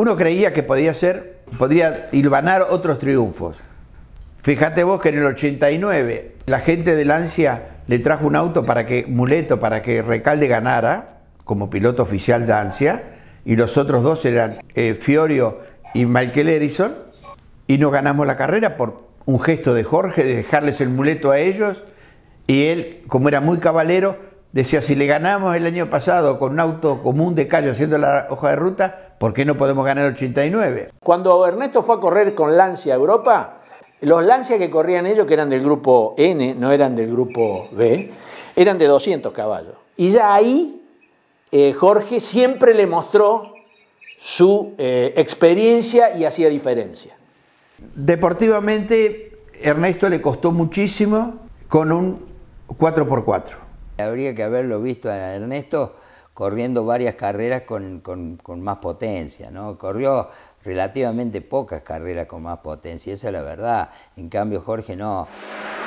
Uno creía que podía ser, podría hilvanar otros triunfos. Fíjate vos que en el 89 la gente de Lancia le trajo un auto para que, muleto, para que Recalde ganara como piloto oficial de Lancia, y los otros dos eran eh, Fiorio y Michael Erison, y nos ganamos la carrera por un gesto de Jorge de dejarles el muleto a ellos, y él, como era muy caballero decía, si le ganamos el año pasado con un auto común de calle haciendo la hoja de ruta, ¿Por qué no podemos ganar 89? Cuando Ernesto fue a correr con Lancia a Europa, los Lancia que corrían ellos, que eran del grupo N, no eran del grupo B, eran de 200 caballos. Y ya ahí eh, Jorge siempre le mostró su eh, experiencia y hacía diferencia. Deportivamente, Ernesto le costó muchísimo con un 4x4. Habría que haberlo visto a Ernesto corriendo varias carreras con, con, más potencia, ¿no? Corrió relativamente pocas carreras con más potencia, esa es la verdad. En cambio, Jorge no.